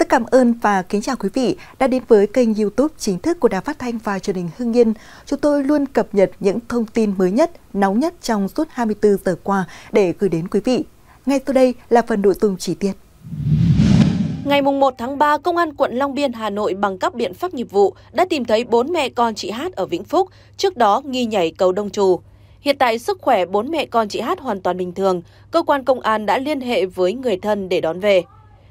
Rất cảm ơn và kính chào quý vị đã đến với kênh youtube chính thức của Đài Phát Thanh và truyền hình Hưng Yên. Chúng tôi luôn cập nhật những thông tin mới nhất, nóng nhất trong suốt 24 giờ qua để gửi đến quý vị. Ngay sau đây là phần nội dung chi tiết. Ngày 1 tháng 3, Công an quận Long Biên, Hà Nội bằng các biện pháp nghiệp vụ đã tìm thấy bốn mẹ con chị Hát ở Vĩnh Phúc, trước đó nghi nhảy cầu Đông Trù. Hiện tại sức khỏe bốn mẹ con chị Hát hoàn toàn bình thường, cơ quan công an đã liên hệ với người thân để đón về.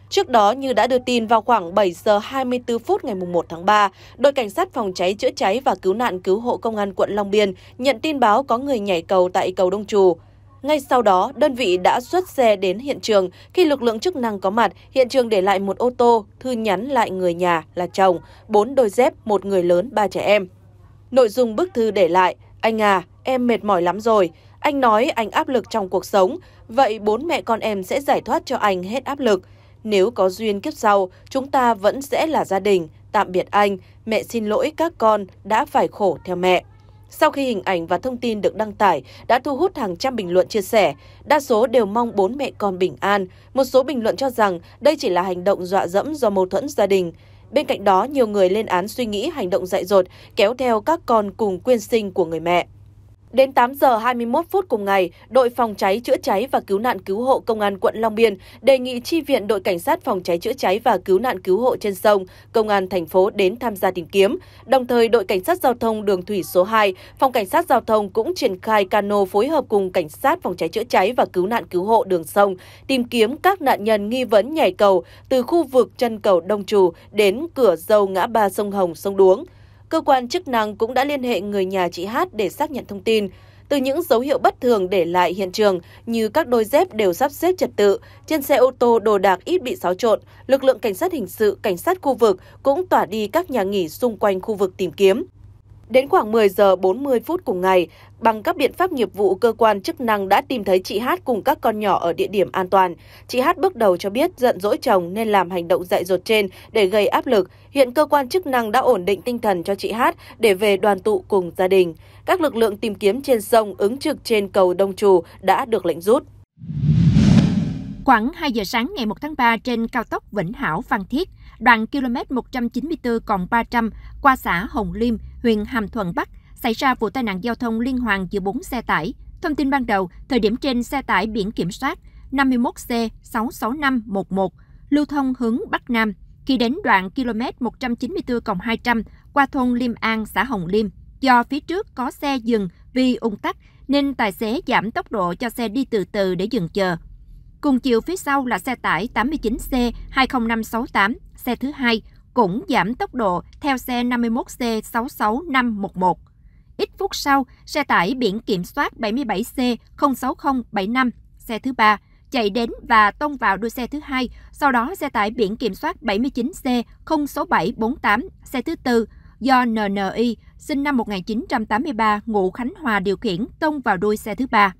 Trước đó, như đã đưa tin vào khoảng 7 giờ 24 phút ngày 1 tháng 3, đội cảnh sát phòng cháy chữa cháy và cứu nạn cứu hộ công an quận Long Biên nhận tin báo có người nhảy cầu tại cầu Đông Trù. Ngay sau đó, đơn vị đã xuất xe đến hiện trường. Khi lực lượng chức năng có mặt, hiện trường để lại một ô tô, thư nhắn lại người nhà là chồng, bốn đôi dép, một người lớn, ba trẻ em. Nội dung bức thư để lại, anh à, em mệt mỏi lắm rồi. Anh nói anh áp lực trong cuộc sống, vậy bốn mẹ con em sẽ giải thoát cho anh hết áp lực. Nếu có duyên kiếp sau, chúng ta vẫn sẽ là gia đình. Tạm biệt anh, mẹ xin lỗi các con đã phải khổ theo mẹ. Sau khi hình ảnh và thông tin được đăng tải đã thu hút hàng trăm bình luận chia sẻ, đa số đều mong bốn mẹ con bình an. Một số bình luận cho rằng đây chỉ là hành động dọa dẫm do mâu thuẫn gia đình. Bên cạnh đó, nhiều người lên án suy nghĩ hành động dại dột kéo theo các con cùng quyên sinh của người mẹ. Đến 8 giờ 21 phút cùng ngày, đội phòng cháy chữa cháy và cứu nạn cứu hộ công an quận Long Biên đề nghị chi viện đội cảnh sát phòng cháy chữa cháy và cứu nạn cứu hộ trên sông, công an thành phố đến tham gia tìm kiếm. Đồng thời, đội cảnh sát giao thông đường thủy số 2, phòng cảnh sát giao thông cũng triển khai cano phối hợp cùng cảnh sát phòng cháy chữa cháy và cứu nạn cứu hộ đường sông tìm kiếm các nạn nhân nghi vấn nhảy cầu từ khu vực chân cầu Đông Trù đến cửa dâu ngã ba sông Hồng, sông Đuống. Cơ quan chức năng cũng đã liên hệ người nhà chị Hát để xác nhận thông tin. Từ những dấu hiệu bất thường để lại hiện trường như các đôi dép đều sắp xếp trật tự, trên xe ô tô đồ đạc ít bị xáo trộn, lực lượng cảnh sát hình sự, cảnh sát khu vực cũng tỏa đi các nhà nghỉ xung quanh khu vực tìm kiếm. Đến khoảng 10 giờ 40 phút cùng ngày, bằng các biện pháp nghiệp vụ, cơ quan chức năng đã tìm thấy chị Hát cùng các con nhỏ ở địa điểm an toàn. Chị Hát bước đầu cho biết giận dỗi chồng nên làm hành động dại dột trên để gây áp lực. Hiện cơ quan chức năng đã ổn định tinh thần cho chị Hát để về đoàn tụ cùng gia đình. Các lực lượng tìm kiếm trên sông ứng trực trên cầu Đông Trù đã được lệnh rút. Khoảng 2 giờ sáng ngày 1 tháng 3 trên cao tốc Vĩnh Hảo Phan Thiết, đoạn km 194 còn 300 qua xã Hồng Liêm, huyện Hàm Thuận Bắc, xảy ra vụ tai nạn giao thông liên hoàn giữa 4 xe tải. Thông tin ban đầu, thời điểm trên xe tải biển kiểm soát 51C66511 lưu thông hướng Bắc Nam. Khi đến đoạn km 194 200 qua thôn Liêm An, xã Hồng Liêm, do phía trước có xe dừng vì ung tắc nên tài xế giảm tốc độ cho xe đi từ từ để dừng chờ. Cùng chiều phía sau là xe tải 89C20568 xe thứ hai cũng giảm tốc độ theo xe 51C66511. Ít phút sau, xe tải biển kiểm soát 77C06075, xe thứ ba, chạy đến và tông vào đuôi xe thứ hai, sau đó xe tải biển kiểm soát 79C06748, xe thứ tư, do NNI, sinh năm 1983, ngụ Khánh Hòa điều khiển tông vào đuôi xe thứ ba.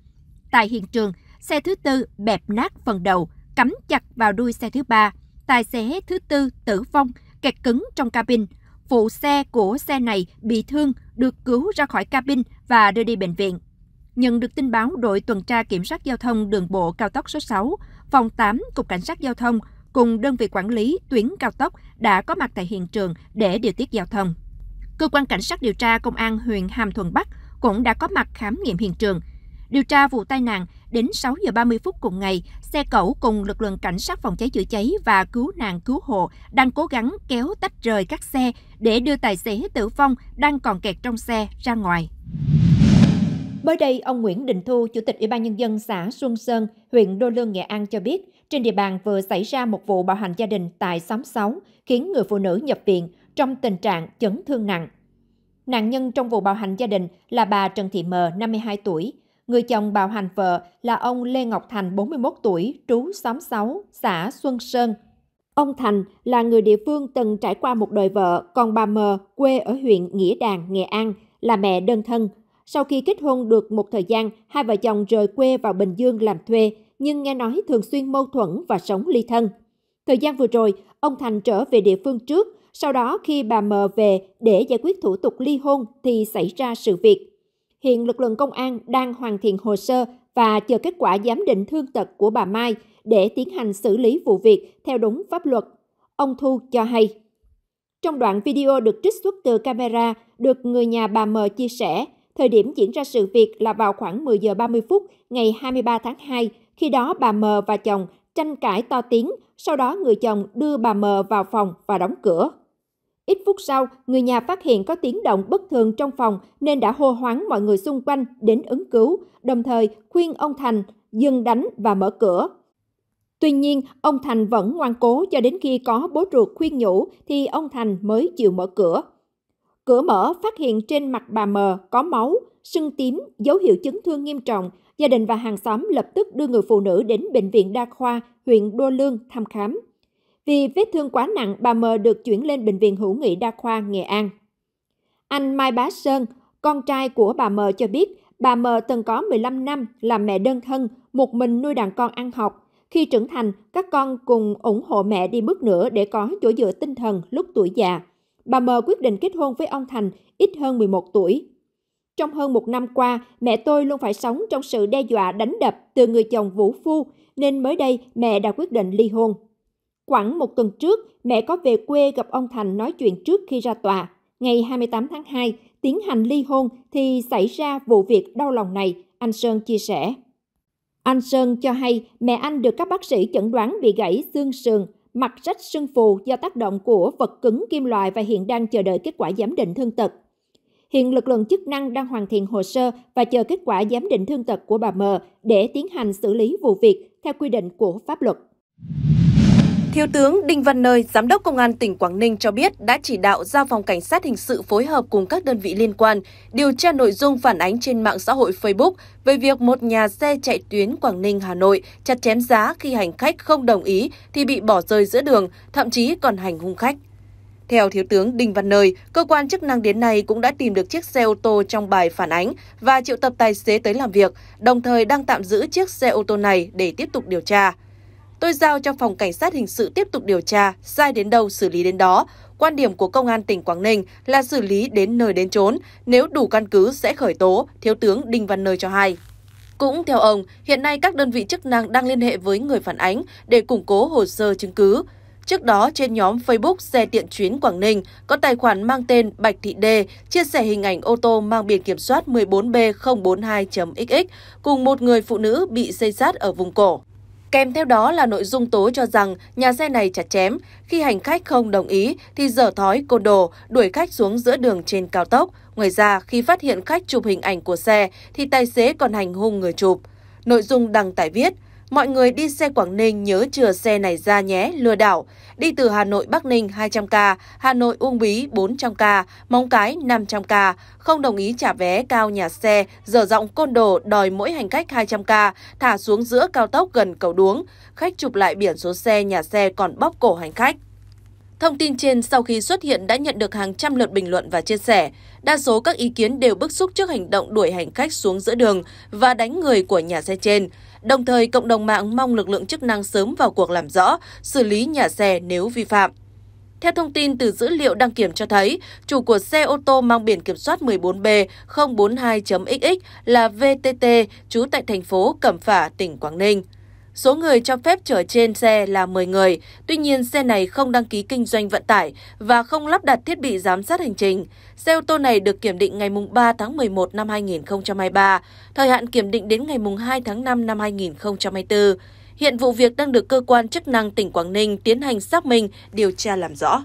Tại hiện trường, xe thứ tư bẹp nát phần đầu, cắm chặt vào đuôi xe thứ ba, tài xế thứ tư tử vong, kẹt cứng trong cabin. Phụ xe của xe này bị thương, được cứu ra khỏi cabin và đưa đi bệnh viện. Nhận được tin báo, đội tuần tra kiểm soát giao thông đường bộ cao tốc số 6, phòng 8, Cục Cảnh sát Giao thông cùng đơn vị quản lý tuyến cao tốc đã có mặt tại hiện trường để điều tiết giao thông. Cơ quan Cảnh sát điều tra Công an huyện Hàm Thuận Bắc cũng đã có mặt khám nghiệm hiện trường, Điều tra vụ tai nạn, đến 6 giờ 30 phút cùng ngày, xe cẩu cùng lực lượng cảnh sát phòng cháy chữa cháy và cứu nạn cứu hộ đang cố gắng kéo tách rời các xe để đưa tài xế tử vong đang còn kẹt trong xe ra ngoài. Mới đây, ông Nguyễn Đình Thu, Chủ tịch Ủy ban Nhân dân xã Xuân Sơn, huyện Đô Lương, Nghệ An cho biết, trên địa bàn vừa xảy ra một vụ bạo hành gia đình tại xóm 6, khiến người phụ nữ nhập viện trong tình trạng chấn thương nặng. Nạn nhân trong vụ bạo hành gia đình là bà Trần Thị Mờ, 52 tuổi, Người chồng bạo hành vợ là ông Lê Ngọc Thành, 41 tuổi, trú xóm 6, xã Xuân Sơn. Ông Thành là người địa phương từng trải qua một đời vợ, còn bà Mờ quê ở huyện Nghĩa Đàn, Nghệ An, là mẹ đơn thân. Sau khi kết hôn được một thời gian, hai vợ chồng rời quê vào Bình Dương làm thuê, nhưng nghe nói thường xuyên mâu thuẫn và sống ly thân. Thời gian vừa rồi, ông Thành trở về địa phương trước, sau đó khi bà M về để giải quyết thủ tục ly hôn thì xảy ra sự việc. Hiện lực lượng công an đang hoàn thiện hồ sơ và chờ kết quả giám định thương tật của bà Mai để tiến hành xử lý vụ việc theo đúng pháp luật. Ông Thu cho hay. Trong đoạn video được trích xuất từ camera được người nhà bà M chia sẻ, thời điểm diễn ra sự việc là vào khoảng 10 giờ 30 phút ngày 23 tháng 2, khi đó bà M và chồng tranh cãi to tiếng, sau đó người chồng đưa bà M vào phòng và đóng cửa. Ít phút sau, người nhà phát hiện có tiếng động bất thường trong phòng nên đã hô hoáng mọi người xung quanh đến ứng cứu, đồng thời khuyên ông Thành dừng đánh và mở cửa. Tuy nhiên, ông Thành vẫn ngoan cố cho đến khi có bố ruột khuyên nhủ thì ông Thành mới chịu mở cửa. Cửa mở phát hiện trên mặt bà mờ có máu, sưng tím, dấu hiệu chấn thương nghiêm trọng. Gia đình và hàng xóm lập tức đưa người phụ nữ đến Bệnh viện Đa khoa, huyện Đô Lương thăm khám. Vì vết thương quá nặng, bà M được chuyển lên Bệnh viện Hữu nghị Đa khoa Nghệ An. Anh Mai Bá Sơn, con trai của bà M cho biết, bà M từng có 15 năm là mẹ đơn thân, một mình nuôi đàn con ăn học. Khi trưởng thành, các con cùng ủng hộ mẹ đi bước nữa để có chỗ dựa tinh thần lúc tuổi già. Bà M quyết định kết hôn với ông Thành ít hơn 11 tuổi. Trong hơn một năm qua, mẹ tôi luôn phải sống trong sự đe dọa đánh đập từ người chồng Vũ Phu, nên mới đây mẹ đã quyết định ly hôn. Khoảng một tuần trước, mẹ có về quê gặp ông Thành nói chuyện trước khi ra tòa. Ngày 28 tháng 2, tiến hành ly hôn thì xảy ra vụ việc đau lòng này, anh Sơn chia sẻ. Anh Sơn cho hay mẹ anh được các bác sĩ chẩn đoán bị gãy xương sườn, mặt rách sưng phù do tác động của vật cứng kim loại và hiện đang chờ đợi kết quả giám định thương tật. Hiện lực lượng chức năng đang hoàn thiện hồ sơ và chờ kết quả giám định thương tật của bà M để tiến hành xử lý vụ việc theo quy định của pháp luật. Thiếu tướng Đinh Văn Nơi, Giám đốc Công an tỉnh Quảng Ninh cho biết đã chỉ đạo giao phòng cảnh sát hình sự phối hợp cùng các đơn vị liên quan điều tra nội dung phản ánh trên mạng xã hội Facebook về việc một nhà xe chạy tuyến Quảng Ninh Hà Nội chặt chém giá khi hành khách không đồng ý thì bị bỏ rơi giữa đường, thậm chí còn hành hung khách. Theo Thiếu tướng Đinh Văn Nơi, cơ quan chức năng đến nay cũng đã tìm được chiếc xe ô tô trong bài phản ánh và triệu tập tài xế tới làm việc, đồng thời đang tạm giữ chiếc xe ô tô này để tiếp tục điều tra. Tôi giao cho phòng cảnh sát hình sự tiếp tục điều tra, sai đến đâu xử lý đến đó. Quan điểm của công an tỉnh Quảng Ninh là xử lý đến nơi đến chốn, nếu đủ căn cứ sẽ khởi tố, Thiếu tướng Đinh Văn Nơi cho hay. Cũng theo ông, hiện nay các đơn vị chức năng đang liên hệ với người phản ánh để củng cố hồ sơ chứng cứ. Trước đó, trên nhóm Facebook xe tiện chuyến Quảng Ninh có tài khoản mang tên Bạch Thị Đê chia sẻ hình ảnh ô tô mang biển kiểm soát 14B042.xx cùng một người phụ nữ bị xây sát ở vùng cổ. Kèm theo đó là nội dung tố cho rằng nhà xe này chặt chém, khi hành khách không đồng ý thì dở thói côn đồ, đuổi khách xuống giữa đường trên cao tốc. Ngoài ra, khi phát hiện khách chụp hình ảnh của xe thì tài xế còn hành hung người chụp. Nội dung đăng tải viết – Mọi người đi xe Quảng Ninh nhớ chừa xe này ra nhé, lừa đảo. Đi từ Hà Nội Bắc Ninh 200k, Hà Nội Uông Bí 400k, Móng Cái 500k, không đồng ý trả vé cao nhà xe, dở giọng côn đồ đòi mỗi hành khách 200k, thả xuống giữa cao tốc gần cầu đuống. Khách chụp lại biển số xe nhà xe còn bóc cổ hành khách. Thông tin trên sau khi xuất hiện đã nhận được hàng trăm lượt bình luận và chia sẻ. Đa số các ý kiến đều bức xúc trước hành động đuổi hành khách xuống giữa đường và đánh người của nhà xe trên. Đồng thời, cộng đồng mạng mong lực lượng chức năng sớm vào cuộc làm rõ, xử lý nhà xe nếu vi phạm. Theo thông tin từ dữ liệu đăng kiểm cho thấy, chủ của xe ô tô mang biển kiểm soát 14B042.XX là VTT, trú tại thành phố Cẩm Phả, tỉnh Quảng Ninh. Số người cho phép chở trên xe là 10 người, tuy nhiên xe này không đăng ký kinh doanh vận tải và không lắp đặt thiết bị giám sát hành trình. Xe ô tô này được kiểm định ngày 3 tháng 11 năm 2023, thời hạn kiểm định đến ngày 2 tháng 5 năm 2024. Hiện vụ việc đang được cơ quan chức năng tỉnh Quảng Ninh tiến hành xác minh, điều tra làm rõ.